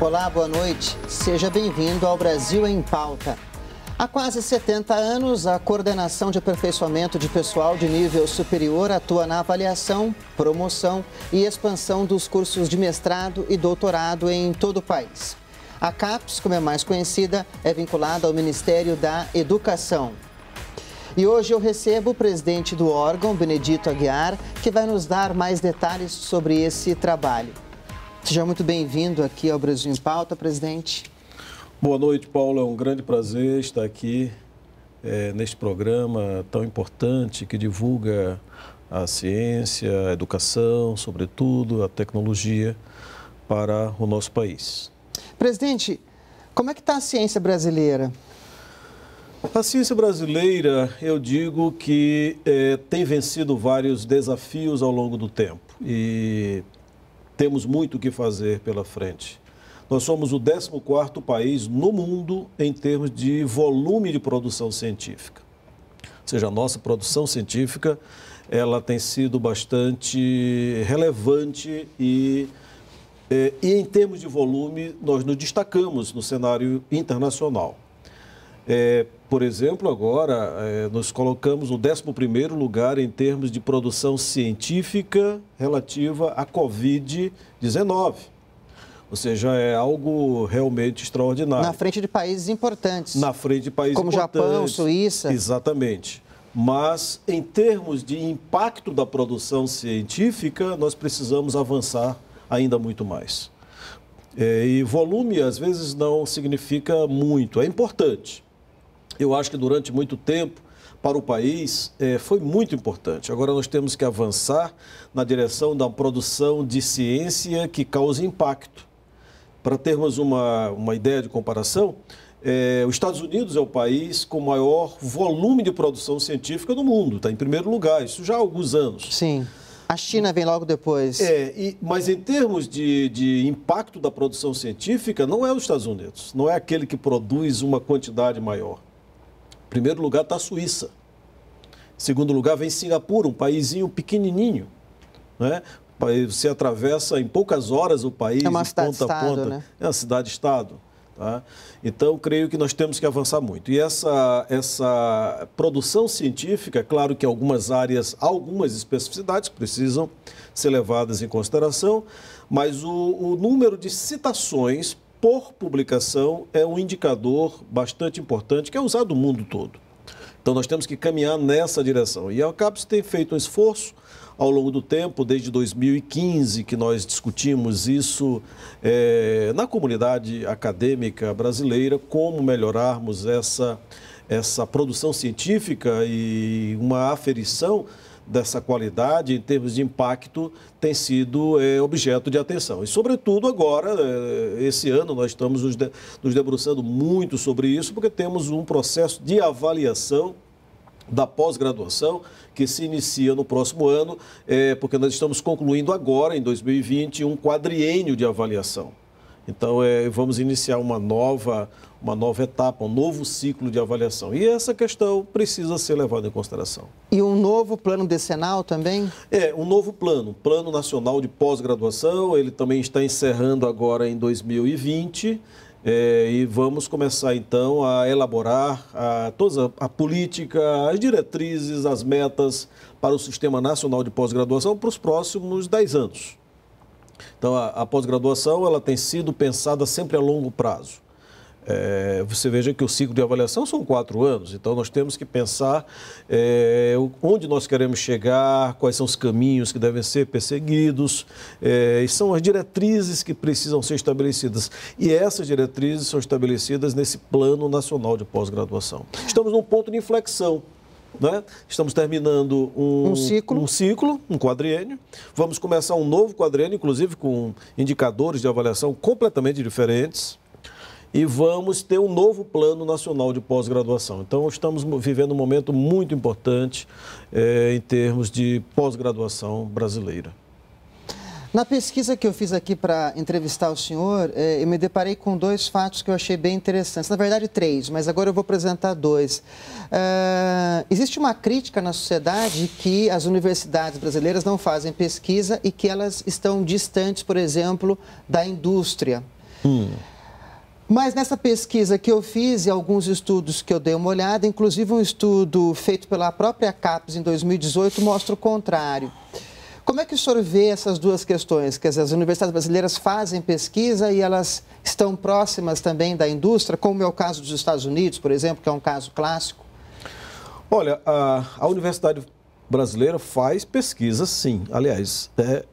Olá, boa noite. Seja bem-vindo ao Brasil em Pauta. Há quase 70 anos, a Coordenação de Aperfeiçoamento de Pessoal de Nível Superior atua na avaliação, promoção e expansão dos cursos de mestrado e doutorado em todo o país. A CAPES, como é mais conhecida, é vinculada ao Ministério da Educação. E hoje eu recebo o presidente do órgão, Benedito Aguiar, que vai nos dar mais detalhes sobre esse trabalho. Seja muito bem-vindo aqui ao Brasil em Pauta, presidente. Boa noite, Paulo. É um grande prazer estar aqui é, neste programa tão importante que divulga a ciência, a educação, sobretudo a tecnologia para o nosso país. Presidente, como é que está a ciência brasileira? A ciência brasileira, eu digo que é, tem vencido vários desafios ao longo do tempo. E temos muito o que fazer pela frente. Nós somos o 14º país no mundo em termos de volume de produção científica. Ou seja, a nossa produção científica ela tem sido bastante relevante e, eh, e em termos de volume, nós nos destacamos no cenário internacional. É, por exemplo, agora eh, nós colocamos no 11 lugar em termos de produção científica relativa à Covid-19. Ou seja, é algo realmente extraordinário. Na frente de países importantes. Na frente de países como importantes. Como Japão, Suíça. Exatamente. Mas, em termos de impacto da produção científica, nós precisamos avançar ainda muito mais. É, e volume, às vezes, não significa muito, é importante eu acho que durante muito tempo, para o país é, foi muito importante. Agora nós temos que avançar na direção da produção de ciência que cause impacto. Para termos uma, uma ideia de comparação, é, os Estados Unidos é o país com maior volume de produção científica do mundo, está em primeiro lugar, isso já há alguns anos. Sim. A China vem logo depois. É, e, mas em termos de, de impacto da produção científica, não é os Estados Unidos, não é aquele que produz uma quantidade maior primeiro lugar está a Suíça. segundo lugar vem Singapura, um paísinho pequenininho. Né? Você atravessa em poucas horas o país, é uma de ponta a ponta. Né? É uma cidade-estado. Tá? Então, creio que nós temos que avançar muito. E essa, essa produção científica, claro que algumas áreas, algumas especificidades precisam ser levadas em consideração, mas o, o número de citações por publicação é um indicador bastante importante que é usado no mundo todo. Então nós temos que caminhar nessa direção. E a CAPES tem feito um esforço ao longo do tempo, desde 2015 que nós discutimos isso é, na comunidade acadêmica brasileira, como melhorarmos essa, essa produção científica e uma aferição dessa qualidade, em termos de impacto, tem sido é, objeto de atenção. E, sobretudo, agora, é, esse ano, nós estamos nos, de, nos debruçando muito sobre isso, porque temos um processo de avaliação da pós-graduação, que se inicia no próximo ano, é, porque nós estamos concluindo agora, em 2020, um quadriênio de avaliação. Então, é, vamos iniciar uma nova, uma nova etapa, um novo ciclo de avaliação. E essa questão precisa ser levada em consideração. E um novo plano decenal também? É, um novo plano, Plano Nacional de Pós-Graduação. Ele também está encerrando agora em 2020. É, e vamos começar então a elaborar a, toda a, a política, as diretrizes, as metas para o Sistema Nacional de Pós-Graduação para os próximos 10 anos. Então, a, a pós-graduação ela tem sido pensada sempre a longo prazo. É, você veja que o ciclo de avaliação são quatro anos, então nós temos que pensar é, onde nós queremos chegar, quais são os caminhos que devem ser perseguidos, é, e são as diretrizes que precisam ser estabelecidas. E essas diretrizes são estabelecidas nesse Plano Nacional de Pós-Graduação. Estamos num ponto de inflexão. Né? Estamos terminando um, um, ciclo. um ciclo, um quadriênio. Vamos começar um novo quadriênio, inclusive com indicadores de avaliação completamente diferentes. E vamos ter um novo plano nacional de pós-graduação. Então, estamos vivendo um momento muito importante é, em termos de pós-graduação brasileira. Na pesquisa que eu fiz aqui para entrevistar o senhor, é, eu me deparei com dois fatos que eu achei bem interessantes. Na verdade, três, mas agora eu vou apresentar dois. Uh, existe uma crítica na sociedade que as universidades brasileiras não fazem pesquisa e que elas estão distantes, por exemplo, da indústria. Hum. Mas nessa pesquisa que eu fiz e alguns estudos que eu dei uma olhada, inclusive um estudo feito pela própria CAPES em 2018, mostra o contrário. Como é que o senhor vê essas duas questões? Que as universidades brasileiras fazem pesquisa e elas estão próximas também da indústria, como é o caso dos Estados Unidos, por exemplo, que é um caso clássico? Olha, a, a universidade brasileira faz pesquisa, sim. Aliás, é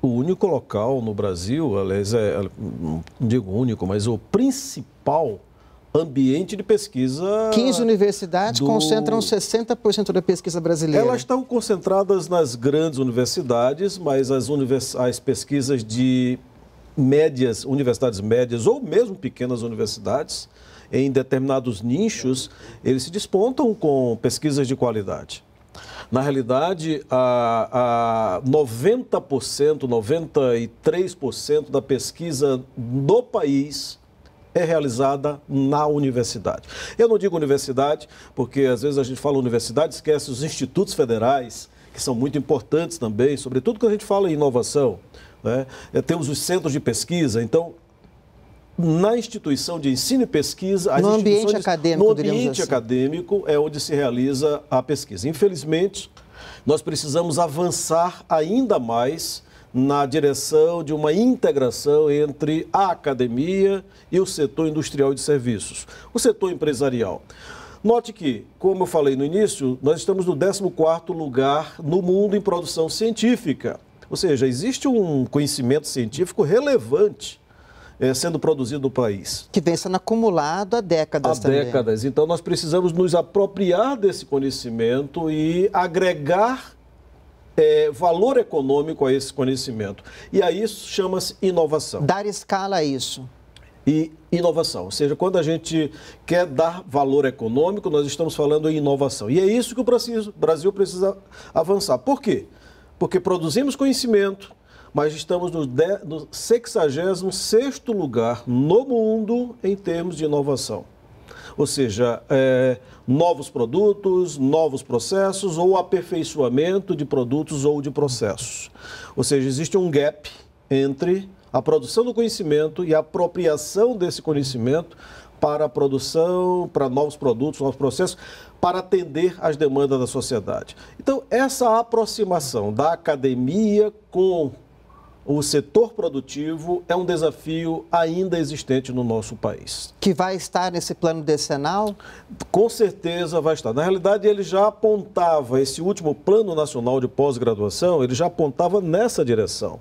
o único local no Brasil, aliás, é, é não digo único, mas o principal ambiente de pesquisa. 15 universidades do... concentram 60% da pesquisa brasileira. Elas estão concentradas nas grandes universidades, mas as, univers... as pesquisas de médias, universidades médias ou mesmo pequenas universidades, em determinados nichos, eles se despontam com pesquisas de qualidade. Na realidade, a, a 90%, 93% da pesquisa no país é realizada na universidade. Eu não digo universidade, porque às vezes a gente fala universidade, esquece os institutos federais, que são muito importantes também, sobretudo quando a gente fala em inovação. Né? É, temos os centros de pesquisa, então na instituição de ensino e pesquisa, no ambiente acadêmico, no ambiente assim. acadêmico é onde se realiza a pesquisa. Infelizmente, nós precisamos avançar ainda mais na direção de uma integração entre a academia e o setor industrial de serviços, o setor empresarial. Note que, como eu falei no início, nós estamos no 14º lugar no mundo em produção científica. Ou seja, existe um conhecimento científico relevante é, sendo produzido no país. Que vem sendo acumulado há décadas há também. Há décadas. Então, nós precisamos nos apropriar desse conhecimento e agregar é, valor econômico a esse conhecimento. E a isso chama-se inovação. Dar escala a isso. E inovação, ou seja, quando a gente quer dar valor econômico, nós estamos falando em inovação. E é isso que o Brasil precisa avançar. Por quê? Porque produzimos conhecimento, mas estamos no, de, no 66 lugar no mundo em termos de inovação. Ou seja, é, novos produtos, novos processos ou aperfeiçoamento de produtos ou de processos. Ou seja, existe um gap entre a produção do conhecimento e a apropriação desse conhecimento para a produção, para novos produtos, novos processos, para atender às demandas da sociedade. Então, essa aproximação da academia com o setor produtivo é um desafio ainda existente no nosso país. Que vai estar nesse plano decenal? Com certeza vai estar. Na realidade, ele já apontava, esse último Plano Nacional de Pós-Graduação, ele já apontava nessa direção.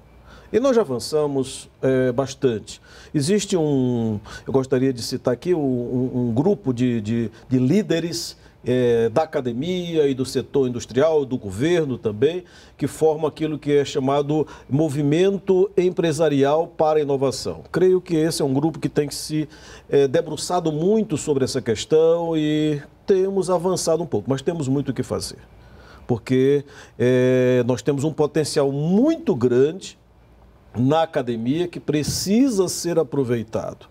E nós já avançamos é, bastante. Existe um, eu gostaria de citar aqui, um, um grupo de, de, de líderes é, da academia e do setor industrial, do governo também, que forma aquilo que é chamado movimento empresarial para a inovação. Creio que esse é um grupo que tem que se é, debruçado muito sobre essa questão e temos avançado um pouco, mas temos muito o que fazer. Porque é, nós temos um potencial muito grande na academia que precisa ser aproveitado.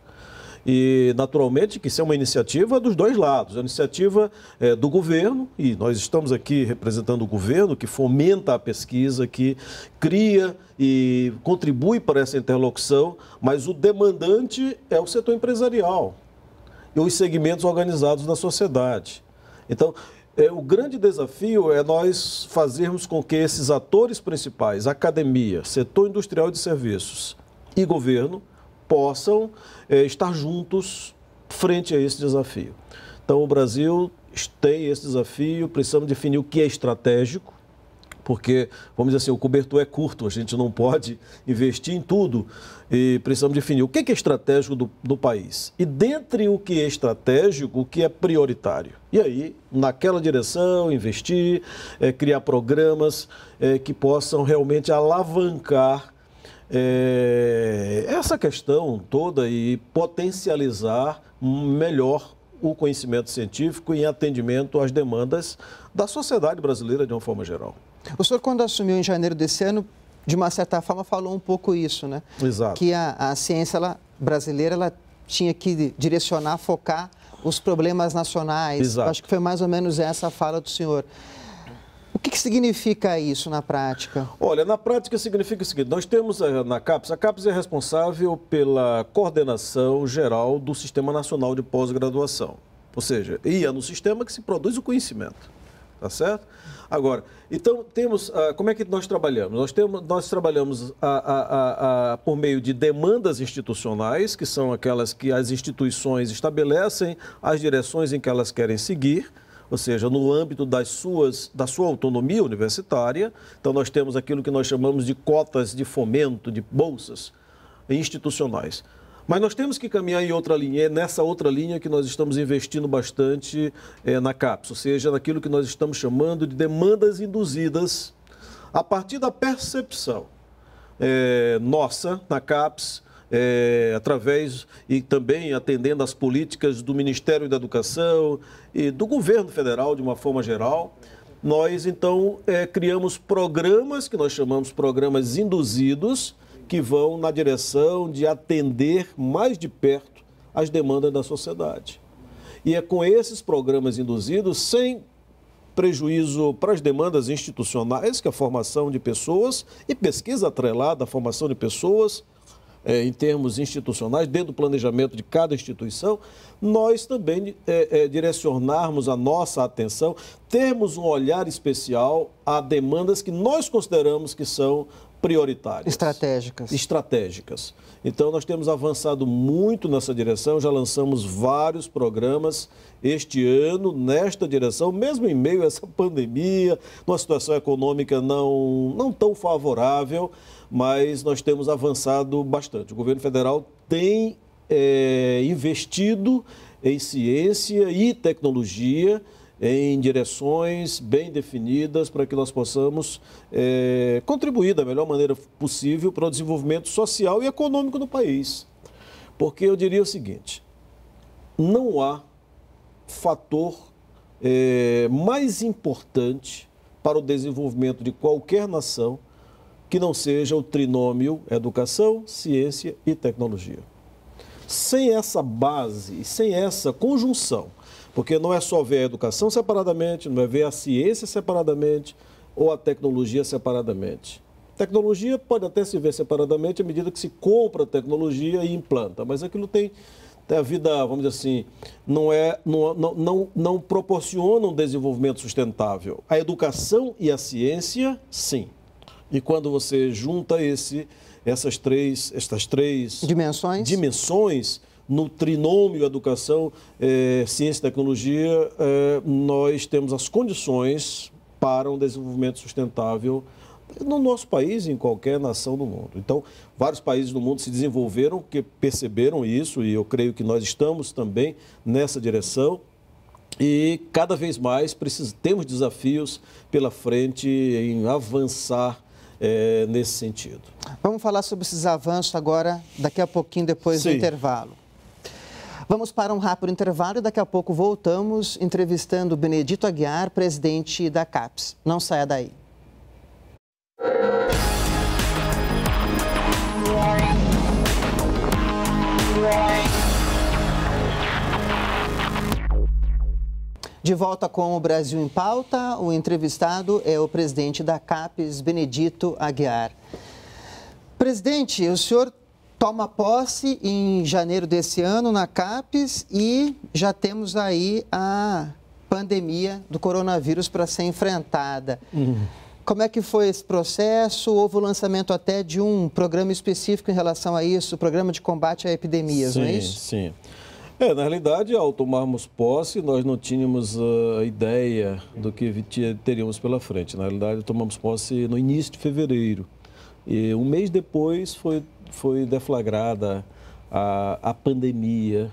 E, naturalmente, que isso é uma iniciativa dos dois lados. É a iniciativa é, do governo, e nós estamos aqui representando o governo, que fomenta a pesquisa, que cria e contribui para essa interlocução, mas o demandante é o setor empresarial e os segmentos organizados da sociedade. Então, é, o grande desafio é nós fazermos com que esses atores principais, academia, setor industrial de serviços e governo, possam eh, estar juntos frente a esse desafio. Então, o Brasil tem esse desafio, precisamos definir o que é estratégico, porque, vamos dizer assim, o cobertor é curto, a gente não pode investir em tudo e precisamos definir o é que é estratégico do, do país. E dentre o que é estratégico, o que é prioritário. E aí, naquela direção, investir, é, criar programas é, que possam realmente alavancar é, essa questão toda e potencializar melhor o conhecimento científico em atendimento às demandas da sociedade brasileira de uma forma geral. O senhor, quando assumiu em janeiro desse ano, de uma certa forma falou um pouco isso, né? Exato. Que a, a ciência ela, brasileira ela tinha que direcionar, focar os problemas nacionais. Exato. Acho que foi mais ou menos essa a fala do senhor que, que significa isso na prática? Olha, na prática significa o seguinte: nós temos eh, na CAPES, a CAPES é responsável pela coordenação geral do Sistema Nacional de Pós-Graduação. Ou seja, e é no sistema que se produz o conhecimento. Tá certo? Agora, então temos. Uh, como é que nós trabalhamos? Nós, temos, nós trabalhamos a, a, a, por meio de demandas institucionais, que são aquelas que as instituições estabelecem, as direções em que elas querem seguir ou seja, no âmbito das suas, da sua autonomia universitária. Então, nós temos aquilo que nós chamamos de cotas de fomento, de bolsas institucionais. Mas nós temos que caminhar em outra linha, é nessa outra linha que nós estamos investindo bastante é, na CAPES, ou seja, naquilo que nós estamos chamando de demandas induzidas a partir da percepção é, nossa na CAPES é, através e também atendendo às políticas do Ministério da Educação e do governo federal de uma forma geral. Nós então é, criamos programas que nós chamamos programas induzidos que vão na direção de atender mais de perto as demandas da sociedade. E é com esses programas induzidos, sem prejuízo para as demandas institucionais, que é a formação de pessoas e pesquisa atrelada à formação de pessoas, é, em termos institucionais, dentro do planejamento de cada instituição, nós também é, é, direcionarmos a nossa atenção, termos um olhar especial a demandas que nós consideramos que são prioritárias. Estratégicas. Estratégicas. Então, nós temos avançado muito nessa direção, já lançamos vários programas este ano nesta direção, mesmo em meio a essa pandemia, numa situação econômica não, não tão favorável, mas nós temos avançado bastante. O governo federal tem é, investido em ciência e tecnologia em direções bem definidas para que nós possamos é, contribuir da melhor maneira possível para o desenvolvimento social e econômico do país. Porque eu diria o seguinte: não há fator é, mais importante para o desenvolvimento de qualquer nação que não seja o trinômio educação, ciência e tecnologia. Sem essa base, sem essa conjunção, porque não é só ver a educação separadamente, não é ver a ciência separadamente ou a tecnologia separadamente. Tecnologia pode até se ver separadamente à medida que se compra tecnologia e implanta, mas aquilo tem a vida, vamos dizer assim, não, é, não, não, não, não proporciona um desenvolvimento sustentável. A educação e a ciência, sim. E quando você junta esse, essas três, estas três dimensões, dimensões no trinômio educação, é, ciência e tecnologia, é, nós temos as condições para um desenvolvimento sustentável no nosso país e em qualquer nação do mundo. Então, vários países do mundo se desenvolveram que perceberam isso e eu creio que nós estamos também nessa direção. E cada vez mais precisamos, temos desafios pela frente em avançar é, nesse sentido. Vamos falar sobre esses avanços agora, daqui a pouquinho, depois Sim. do intervalo. Vamos para um rápido intervalo e daqui a pouco voltamos entrevistando Benedito Aguiar, presidente da CAPES. Não saia daí. De volta com o Brasil em Pauta, o entrevistado é o presidente da CAPES, Benedito Aguiar. Presidente, o senhor toma posse em janeiro desse ano na CAPES e já temos aí a pandemia do coronavírus para ser enfrentada. Uhum. Como é que foi esse processo? Houve o lançamento até de um programa específico em relação a isso, o programa de combate a epidemias, sim, não é isso? Sim, sim. É, na realidade, ao tomarmos posse, nós não tínhamos a uh, ideia do que teríamos pela frente. Na realidade, tomamos posse no início de fevereiro. E um mês depois foi, foi deflagrada a, a pandemia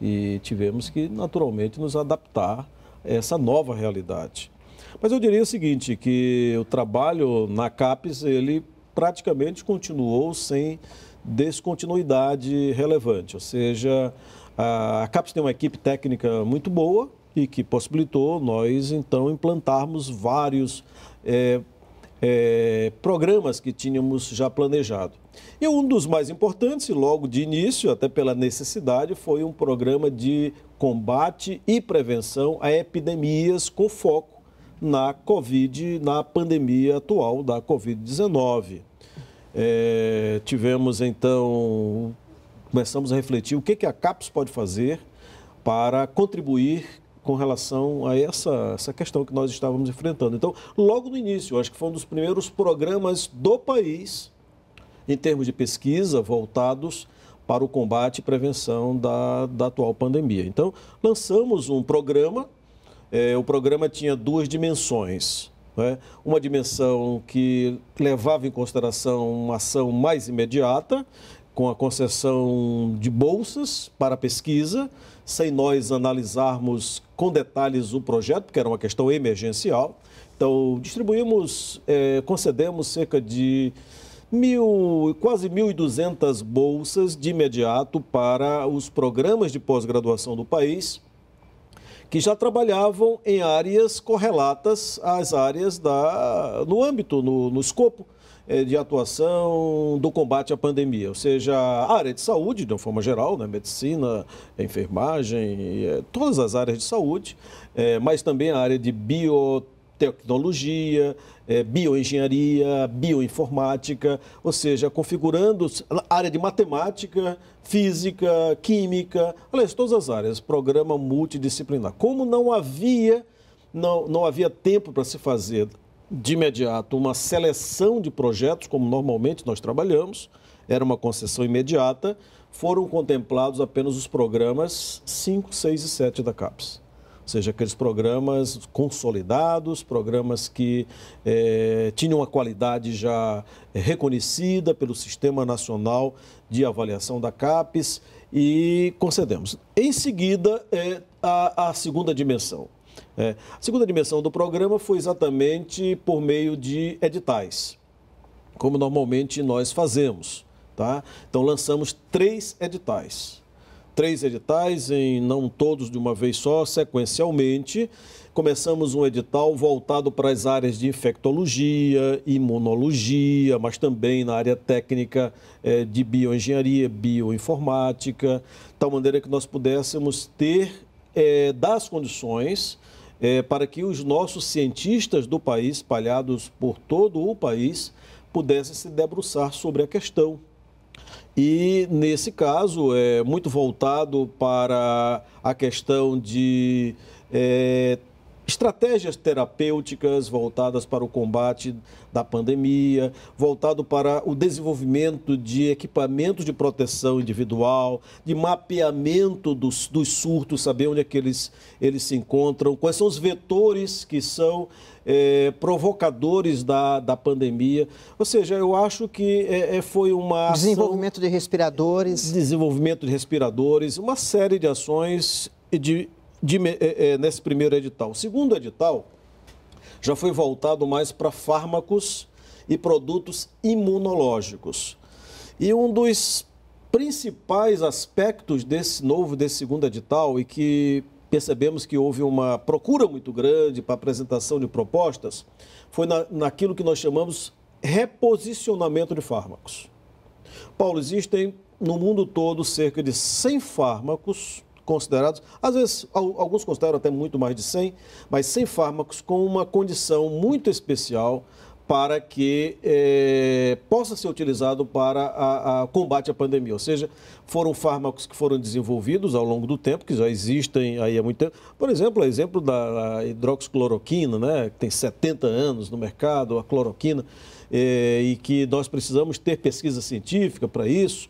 e tivemos que, naturalmente, nos adaptar a essa nova realidade. Mas eu diria o seguinte, que o trabalho na CAPES, ele praticamente continuou sem descontinuidade relevante, ou seja, a CAPES tem uma equipe técnica muito boa e que possibilitou nós, então, implantarmos vários é, é, programas que tínhamos já planejado. E um dos mais importantes, logo de início, até pela necessidade, foi um programa de combate e prevenção a epidemias com foco na Covid, na pandemia atual da Covid-19. É, tivemos então começamos a refletir o que, a CAPES pode fazer para contribuir com relação a essa, essa questão que nós estávamos enfrentando. Então, logo no início, acho que foi um dos primeiros programas do país, em termos de pesquisa, voltados para o combate e prevenção da, da atual pandemia. Então, lançamos um programa, é, o programa tinha duas dimensões. Né? Uma dimensão que levava em consideração uma ação mais imediata com a concessão de bolsas para pesquisa, sem nós analisarmos com detalhes o projeto, porque era uma questão emergencial. Então, distribuímos, eh, concedemos cerca de mil, quase 1.200 bolsas de imediato para os programas de pós-graduação do país, que já trabalhavam em áreas correlatas às áreas da, no âmbito, no, no escopo eh, de atuação do combate à pandemia, ou seja, a área de saúde, de uma forma geral, né, medicina, enfermagem, eh, todas as áreas de saúde, eh, mas também a área de biotecnologia, bioengenharia, bioinformática, ou seja, configurando a área de matemática, física, química, aliás, todas as áreas, programa multidisciplinar. Como não havia, não, não havia tempo para se fazer de imediato uma seleção de projetos, como normalmente nós trabalhamos, era uma concessão imediata, foram contemplados apenas os programas 5, 6 e 7 da CAPES. Ou seja, aqueles programas consolidados, programas que eh, tinham uma qualidade já reconhecida pelo Sistema Nacional de Avaliação da CAPES e concedemos. Em seguida, eh, a segunda dimensão. É. A segunda dimensão do programa foi exatamente por meio de editais, como normalmente nós fazemos. Tá? Então lançamos três editais. Três editais, em não todos de uma vez só, sequencialmente. Começamos um edital voltado para as áreas de infectologia, imunologia, mas também na área técnica é, de bioengenharia, bioinformática, tal maneira que nós pudéssemos ter é, as condições é, para que os nossos cientistas do país, espalhados por todo o país, pudessem se debruçar sobre a questão. E, nesse caso, é muito voltado para a questão de é, estratégias terapêuticas voltadas para o combate da pandemia, voltado para o desenvolvimento de equipamentos de proteção individual, de mapeamento dos, dos surtos, saber onde é que eles, eles se encontram, quais são os vetores que são é, provocadores da, da pandemia. Ou seja, eu acho que é, é, foi uma. Ação, desenvolvimento de respiradores. Desenvolvimento de respiradores, uma série de ações de de, é, é, nesse primeiro edital. O segundo edital já foi voltado mais para fármacos e produtos imunológicos. E um dos principais aspectos desse novo, desse segundo edital, e que percebemos que houve uma procura muito grande para apresentação de propostas, foi na, naquilo que nós chamamos reposicionamento de fármacos. Paulo, existem no mundo todo cerca de 100 fármacos considerados, às vezes alguns consideram até muito mais de 100, mas 100 fármacos com uma condição muito especial para que eh, possa ser utilizado para a, a, combate à pandemia. Ou seja, foram fármacos que foram desenvolvidos ao longo do tempo, que já existem aí há muito tempo. Por exemplo, o exemplo da hidroxicloroquina, né, que tem 70 anos no mercado, a cloroquina, eh, e que nós precisamos ter pesquisa científica para isso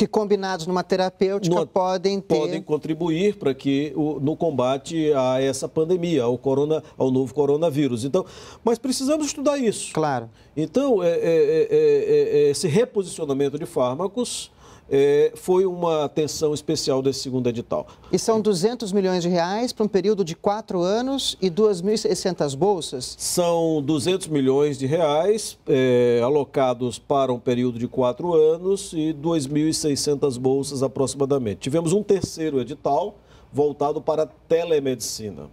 que combinados numa terapêutica no, podem ter... Podem contribuir para que o, no combate a essa pandemia, ao, corona, ao novo coronavírus. Então, mas precisamos estudar isso. Claro. Então, é, é, é, esse reposicionamento de fármacos é, foi uma atenção especial desse segundo edital. E são 200 milhões de reais para um período de quatro anos e 2.600 bolsas? São 200 milhões de reais é, alocados para um período de quatro anos e 2.600 bolsas aproximadamente. Tivemos um terceiro edital voltado para a telemedicina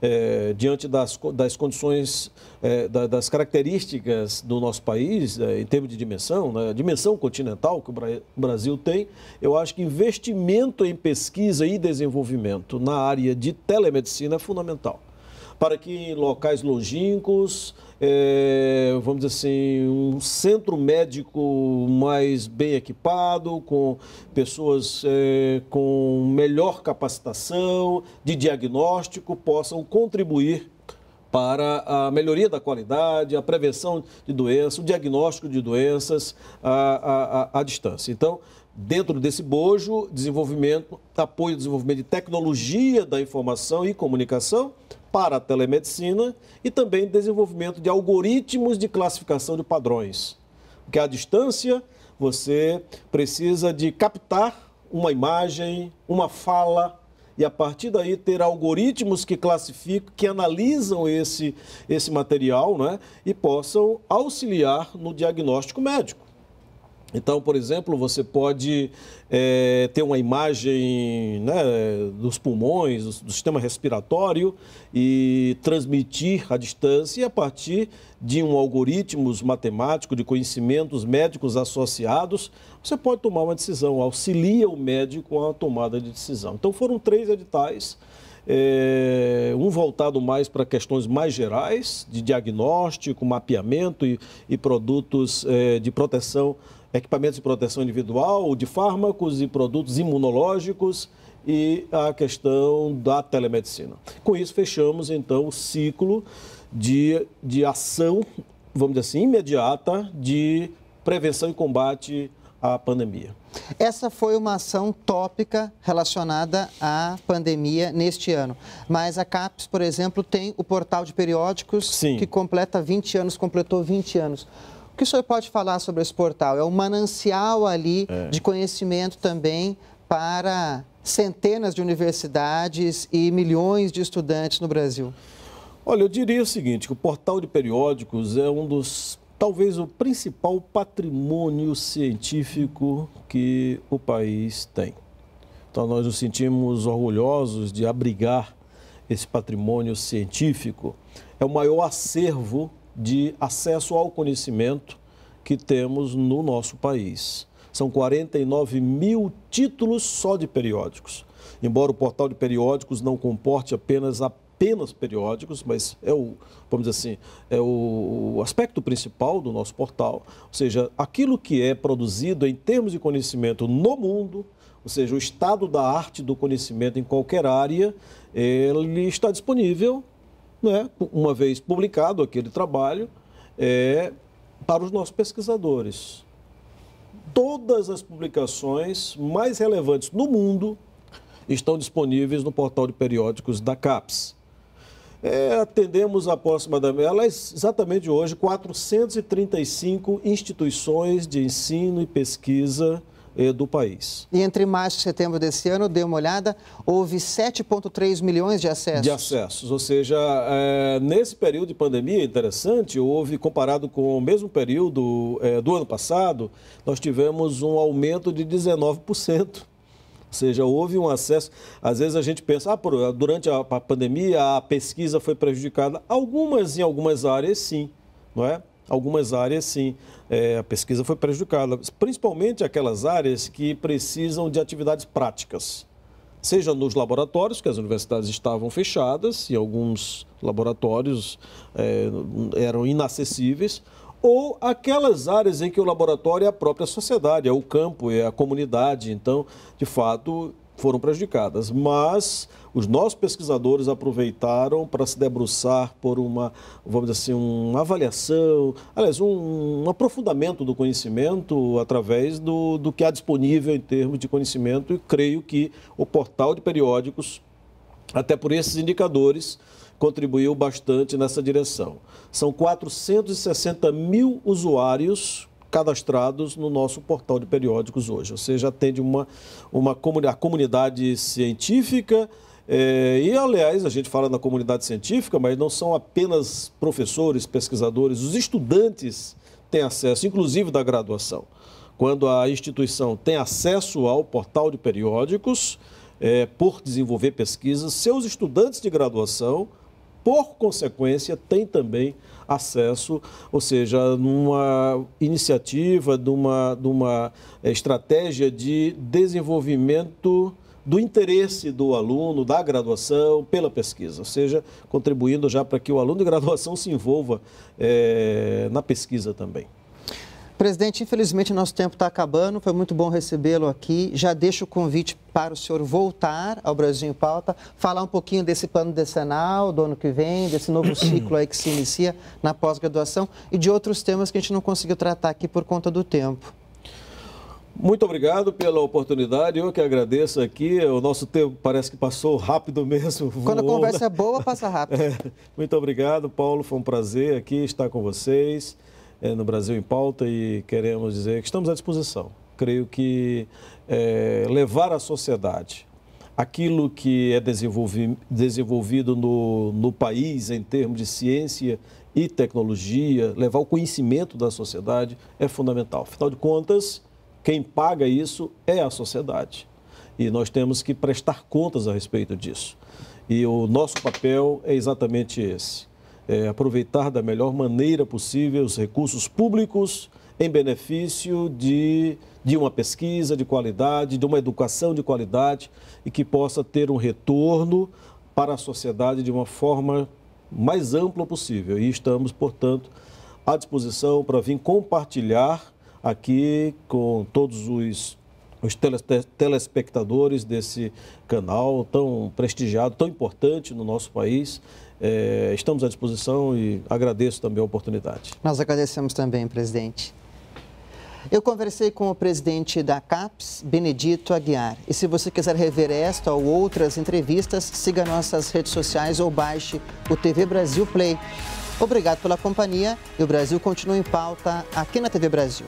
é, diante das, das condições, é, da, das características do nosso país, é, em termos de dimensão, né, dimensão continental que o Brasil tem, eu acho que investimento em pesquisa e desenvolvimento na área de telemedicina é fundamental para que em locais longínquos, é, vamos dizer assim, um centro médico mais bem equipado, com pessoas é, com melhor capacitação de diagnóstico, possam contribuir para a melhoria da qualidade, a prevenção de doenças, o diagnóstico de doenças à, à, à distância. Então, dentro desse bojo, desenvolvimento, apoio ao desenvolvimento de tecnologia da informação e comunicação, para a telemedicina e também desenvolvimento de algoritmos de classificação de padrões. Porque à distância você precisa de captar uma imagem, uma fala, e a partir daí ter algoritmos que classificam, que analisam esse, esse material né, e possam auxiliar no diagnóstico médico. Então, por exemplo, você pode é, ter uma imagem né, dos pulmões, do, do, sistema respiratório e transmitir à distância e a partir de um algoritmo matemático, de conhecimentos médicos associados, você pode tomar uma decisão, auxilia o médico a tomada de decisão. Então, foram três editais. É, um voltado mais para questões mais gerais, de diagnóstico, mapeamento e, e produtos é, de proteção equipamentos de proteção individual, de fármacos e produtos imunológicos e a questão da telemedicina. Com isso, fechamos então o ciclo de, de ação, vamos dizer assim, imediata de prevenção e combate à pandemia. Essa foi uma ação tópica relacionada à pandemia neste ano. Mas a CAPES, por exemplo, tem o portal de periódicos Sim. que completa 20 anos, completou 20 anos. O que o senhor pode falar sobre esse portal? É um manancial ali é. de conhecimento também para centenas de universidades e milhões de estudantes no Brasil. Olha, eu diria o seguinte, que o portal de periódicos é um dos, talvez o principal patrimônio científico que o país tem. Então nós nos sentimos orgulhosos de abrigar esse patrimônio científico. É o maior acervo de acesso ao conhecimento que temos no nosso país. São 49 mil títulos só de periódicos. Embora o portal de periódicos não comporte apenas a apenas periódicos, mas é o, vamos dizer assim, é o aspecto principal do nosso portal, ou seja, aquilo que é produzido em termos de conhecimento no mundo, ou seja, o estado da arte do conhecimento em qualquer área, ele está disponível né, uma vez publicado aquele trabalho, é, para os nossos pesquisadores. Todas as publicações mais relevantes no mundo estão disponíveis no portal de periódicos da CAPES. É, atendemos aproximadamente, aliás, é exatamente hoje, 435 instituições de ensino e pesquisa eh, do país. E entre março e setembro desse ano, dê uma olhada, houve 7,3 milhões de acessos. De acessos, ou seja, é, nesse período de pandemia, interessante, houve, comparado com o mesmo período é, do ano passado, nós tivemos um aumento de 19%. Ou seja, houve um acesso. Às vezes a gente pensa, ah, por, durante a, a pandemia a pesquisa foi prejudicada. Algumas, em algumas áreas, sim, não é? algumas áreas, sim, é, a pesquisa foi prejudicada, principalmente aquelas áreas que precisam de atividades práticas, seja nos laboratórios, que as universidades estavam fechadas e alguns laboratórios é, eram inacessíveis, ou aquelas áreas em que o laboratório é a própria sociedade, é o campo, é a comunidade. Então, de fato, foram prejudicadas, mas os nossos pesquisadores aproveitaram para se debruçar por uma, vamos dizer assim, uma avaliação, aliás, um, um aprofundamento do conhecimento através do, do que há disponível em termos de conhecimento e creio que o portal de periódicos, até por esses indicadores, contribuiu bastante nessa direção. São 460 mil usuários cadastrados no nosso portal de periódicos hoje. Ou seja, atende uma, uma comuni a comunidade científica. É, e, aliás, a gente fala na comunidade científica, mas não são apenas professores, pesquisadores, os estudantes têm acesso, inclusive da graduação. Quando a instituição tem acesso ao portal de periódicos, é, por desenvolver pesquisas, seus estudantes de graduação por consequência, tem também acesso, ou seja, numa iniciativa, de uma, de uma eh, estratégia de desenvolvimento do interesse do aluno, da graduação, pela pesquisa, ou seja, contribuindo já para que o aluno de graduação se envolva é, na pesquisa também. Presidente, infelizmente nosso tempo está acabando, foi muito bom recebê-lo aqui. Já deixo o convite para o senhor voltar ao Brasil em Pauta, falar um pouquinho desse plano decenal do ano que vem, desse novo ciclo aí que se inicia na pós-graduação e de outros temas que a gente não conseguiu tratar aqui por conta do tempo. Muito obrigado pela oportunidade. Eu que agradeço aqui. O nosso tempo parece que passou rápido mesmo. Quando a conversa é né? é boa, passa rápido. É. Muito obrigado, Paulo. Foi um prazer aqui estar com vocês. Eh, no Brasil em pauta e queremos dizer que estamos à disposição. Creio que é, levar à sociedade aquilo que é desenvolvi, desenvolvido no, no país em termos de ciência e tecnologia, levar o conhecimento da sociedade é fundamental. Afinal de contas, quem paga isso é a sociedade. E nós temos que prestar contas a respeito disso. E o nosso papel é exatamente esse é, aproveitar da melhor maneira possível os recursos públicos em benefício de, de uma pesquisa de qualidade, de uma educação de qualidade e que possa ter um retorno para a sociedade de uma forma mais ampla possível. E estamos, portanto, à disposição para vir compartilhar aqui com todos os, os telespectadores desse canal tão prestigiado, tão importante no nosso país é, estamos à disposição e agradeço também a oportunidade. Nós agradecemos também, presidente. Eu conversei com o presidente da CAPES, Benedito Aguiar. E se você quiser rever esta ou outras entrevistas, siga nossas redes sociais ou baixe o TV Brasil Play. Obrigado pela companhia e o Brasil continua em pauta aqui na TV Brasil.